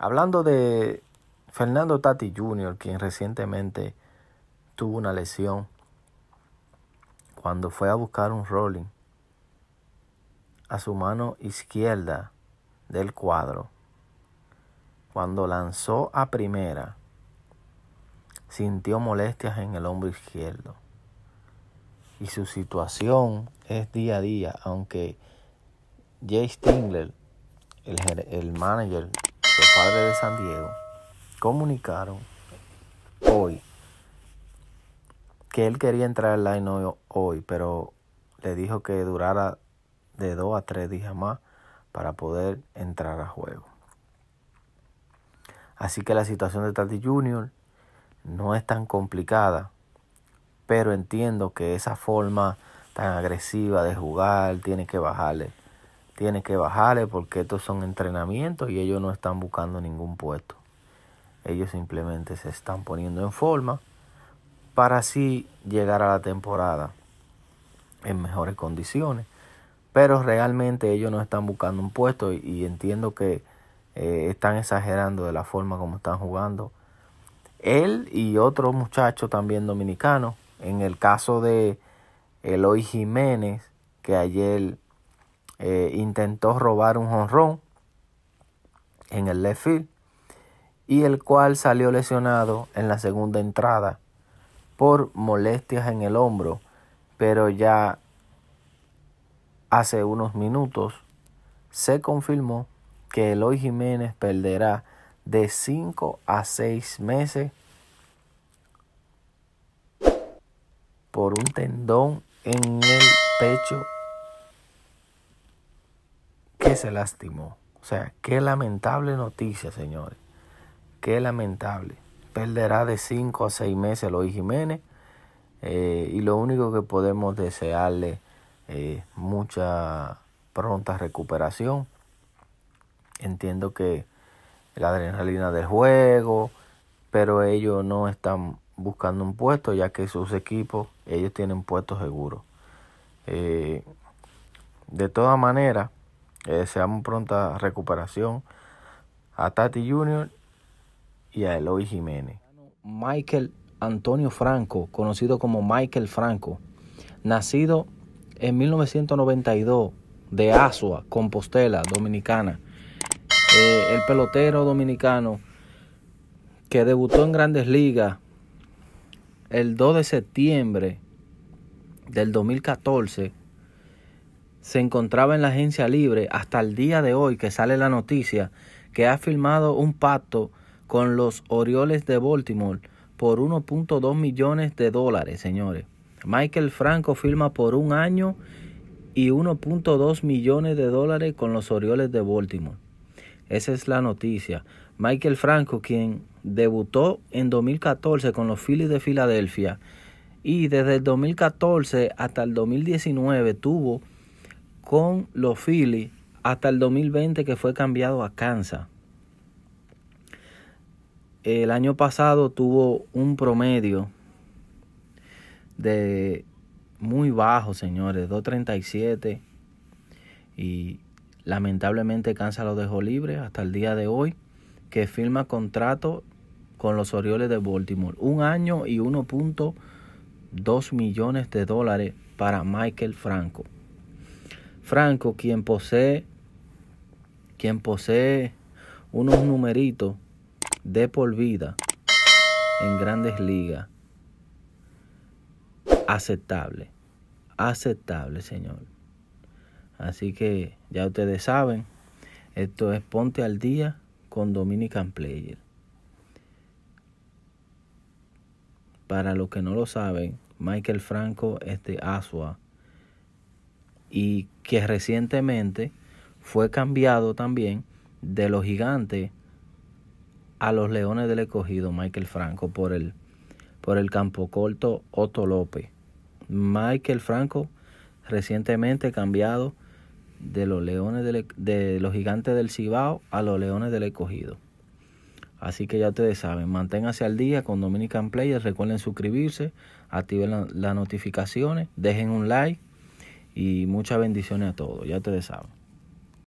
Hablando de Fernando Tati Jr., quien recientemente tuvo una lesión cuando fue a buscar un rolling a su mano izquierda del cuadro, cuando lanzó a primera, sintió molestias en el hombro izquierdo. Y su situación es día a día, aunque Jay Stingler, el, el manager los padres de San Diego comunicaron hoy que él quería entrar al line hoy, hoy, pero le dijo que durara de dos a tres días más para poder entrar a juego. Así que la situación de Tati Junior no es tan complicada, pero entiendo que esa forma tan agresiva de jugar tiene que bajarle tiene que bajarle porque estos son entrenamientos y ellos no están buscando ningún puesto. Ellos simplemente se están poniendo en forma para así llegar a la temporada en mejores condiciones. Pero realmente ellos no están buscando un puesto y, entiendo que eh, están exagerando de la forma como están jugando. Él y otro muchacho también dominicano. En el caso de Eloy Jiménez, que ayer eh, intentó robar un jonrón en el left field y el cual salió lesionado en la segunda entrada por molestias en el hombro, pero ya hace unos minutos se confirmó que Eloy Jiménez perderá de 5 a 6 meses por un tendón en el pecho que se lastimó. O sea, qué lamentable noticia, señores. Qué lamentable. Perderá de 5 a 6 meses Luis Jiménez. Eh, y lo único que podemos desearle es eh, mucha pronta recuperación. Entiendo que la adrenalina del juego, pero ellos no están buscando un puesto, ya que sus equipos, ellos tienen puestos seguros. Eh, de todas maneras, deseamos pronta recuperación a Tati Junior y a Eloy Jiménez. Michael Antonio Franco, conocido como Michael Franco, nacido en 1992 de Asua, Compostela, Dominicana. Eh, el pelotero dominicano que debutó en grandes ligas el 2 de septiembre del 2014 se encontraba en la agencia libre hasta el día de hoy que sale la noticia que ha firmado un pacto con los Orioles de Baltimore por 1.2 millones de dólares, señores. Michael Franco firma por un año y 1.2 millones de dólares con los Orioles de Baltimore. Esa es la noticia. Michael Franco, quien debutó en 2014 con los Phillies de Filadelfia y desde el 2014 hasta el 2019 tuvo con los Phillies hasta el 2020 que fue cambiado a Kansas. El año pasado tuvo un promedio de muy bajo, señores, 2.37 y lamentablemente Kansas lo dejó libre hasta el día de hoy que firma contrato con los Orioles de Baltimore. Un año y 1.2 millones de dólares para Michael Franco. Franco, quien posee, quien posee unos numeritos de por vida en grandes ligas. Aceptable, aceptable, señor. Así que ya ustedes saben, esto es Ponte al Día con Dominican Player. Para los que no lo saben, Michael Franco este de Asua y que recientemente fue cambiado también de los gigantes a los leones del escogido Michael Franco por el, por el campo corto Otto López. Michael Franco recientemente cambiado de los leones del, de los gigantes del Cibao a los leones del escogido. Así que ya ustedes saben, manténganse al día con Dominican Players, recuerden suscribirse, activen las notificaciones, dejen un like y muchas bendiciones a todos, ya te saben.